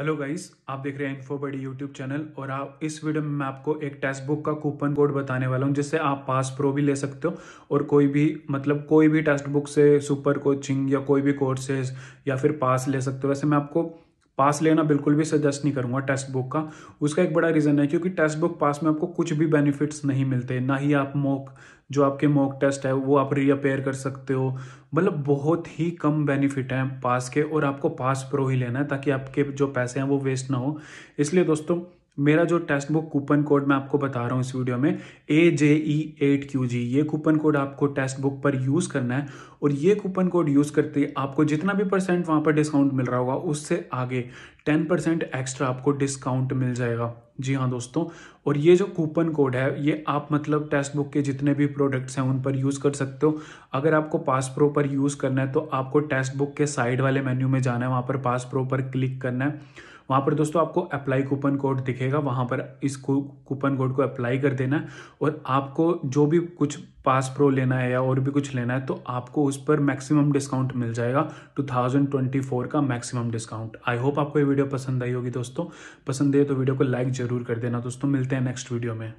hello guys आप देख रहे हैं इन्फो बड़ी यूट्यूब चैनल और आप इस वीडियो में मैं आपको एक टेस्ट बुक का कूपन कोड बताने वाला हूं जिससे आप पास प्रो भी ले सकते हो और कोई भी मतलब कोई भी टेस्ट बुक से सुपर कोचिंग या कोई भी कोर्सेज या फिर पास ले सकते हो वैसे मैं आपको पास लेना बिल्कुल भी सजेस्ट नहीं करूंगा टेक्स्ट बुक का उसका एक बड़ा रीज़न है क्योंकि टेस्ट बुक पास में आपको कुछ भी बेनिफिट्स नहीं मिलते ना ही आप मॉक जो आपके मॉक टेस्ट है वो आप रीअपेयर कर सकते हो मतलब बहुत ही कम बेनिफिट हैं पास के और आपको पास प्रो ही लेना है ताकि आपके जो पैसे हैं वो वेस्ट ना हो इसलिए दोस्तों मेरा जो टेस्ट बुक कूपन कोड मैं आपको बता रहा हूँ इस वीडियो में ए जे ई एट क्यू जी ये कूपन कोड आपको टेस्ट बुक पर यूज़ करना है और ये कूपन कोड यूज़ करते आपको जितना भी परसेंट वहाँ पर डिस्काउंट मिल रहा होगा उससे आगे टेन परसेंट एक्स्ट्रा आपको डिस्काउंट मिल जाएगा जी हाँ दोस्तों और ये जो कूपन कोड है ये आप मतलब टेस्ट बुक के जितने भी प्रोडक्ट्स हैं उन पर यूज़ कर सकते हो अगर आपको पास प्रो पर यूज़ करना है तो आपको टेस्ट बुक के साइड वाले मेन्यू में जाना है वहाँ पर पास प्रो पर क्लिक करना है वहाँ पर दोस्तों आपको अप्लाई कूपन कोड दिखेगा वहाँ पर इस कूपन कोड को अप्लाई कर देना और आपको जो भी कुछ पास प्रो लेना है या और भी कुछ लेना है तो आपको उस पर मैक्सिमम डिस्काउंट मिल जाएगा 2024 का मैक्सिमम डिस्काउंट आई होप आपको ये वीडियो पसंद आई होगी दोस्तों पसंद है तो वीडियो को लाइक ज़रूर कर देना दोस्तों मिलते हैं नेक्स्ट वीडियो में